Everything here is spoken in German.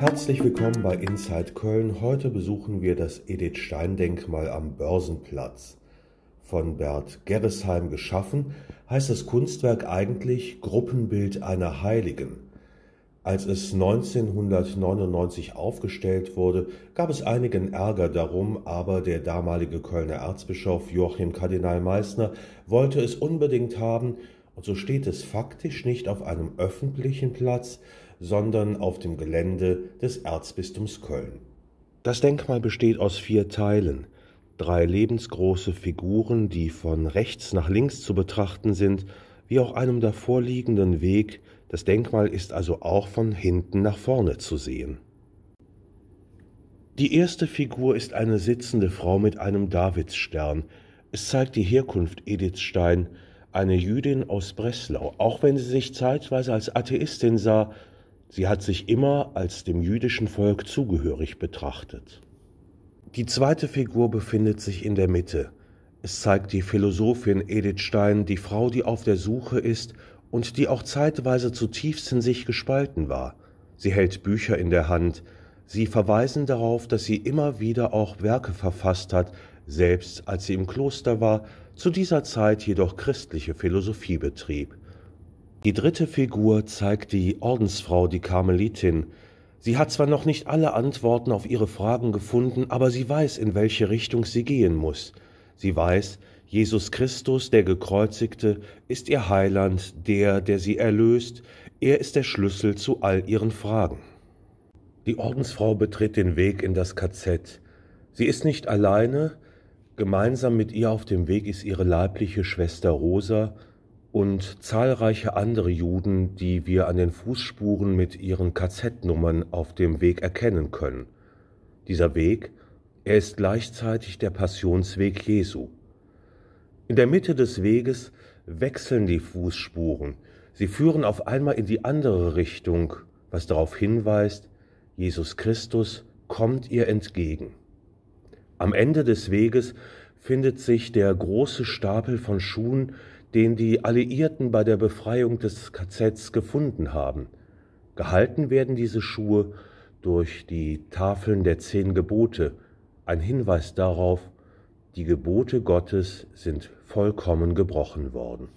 Herzlich willkommen bei Inside Köln. Heute besuchen wir das Edith Stein Denkmal am Börsenplatz. Von Bert Gerresheim geschaffen, heißt das Kunstwerk eigentlich Gruppenbild einer Heiligen. Als es 1999 aufgestellt wurde, gab es einigen Ärger darum, aber der damalige Kölner Erzbischof Joachim Kardinal Meissner wollte es unbedingt haben und so steht es faktisch nicht auf einem öffentlichen Platz, sondern auf dem Gelände des Erzbistums Köln. Das Denkmal besteht aus vier Teilen. Drei lebensgroße Figuren, die von rechts nach links zu betrachten sind, wie auch einem davorliegenden Weg. Das Denkmal ist also auch von hinten nach vorne zu sehen. Die erste Figur ist eine sitzende Frau mit einem Davidsstern. Es zeigt die Herkunft Stein eine Jüdin aus Breslau. Auch wenn sie sich zeitweise als Atheistin sah, sie hat sich immer als dem jüdischen Volk zugehörig betrachtet. Die zweite Figur befindet sich in der Mitte. Es zeigt die Philosophin Edith Stein, die Frau, die auf der Suche ist und die auch zeitweise zutiefst in sich gespalten war. Sie hält Bücher in der Hand. Sie verweisen darauf, dass sie immer wieder auch Werke verfasst hat, selbst als sie im Kloster war, zu dieser Zeit jedoch christliche Philosophie betrieb. Die dritte Figur zeigt die Ordensfrau, die Karmelitin. Sie hat zwar noch nicht alle Antworten auf ihre Fragen gefunden, aber sie weiß, in welche Richtung sie gehen muss. Sie weiß, Jesus Christus, der Gekreuzigte, ist ihr Heiland, der, der sie erlöst, er ist der Schlüssel zu all ihren Fragen. Die Ordensfrau betritt den Weg in das KZ. Sie ist nicht alleine, Gemeinsam mit ihr auf dem Weg ist ihre leibliche Schwester Rosa und zahlreiche andere Juden, die wir an den Fußspuren mit ihren KZ-Nummern auf dem Weg erkennen können. Dieser Weg, er ist gleichzeitig der Passionsweg Jesu. In der Mitte des Weges wechseln die Fußspuren. Sie führen auf einmal in die andere Richtung, was darauf hinweist, Jesus Christus kommt ihr entgegen. Am Ende des Weges findet sich der große Stapel von Schuhen, den die Alliierten bei der Befreiung des KZs gefunden haben. Gehalten werden diese Schuhe durch die Tafeln der zehn Gebote, ein Hinweis darauf, die Gebote Gottes sind vollkommen gebrochen worden.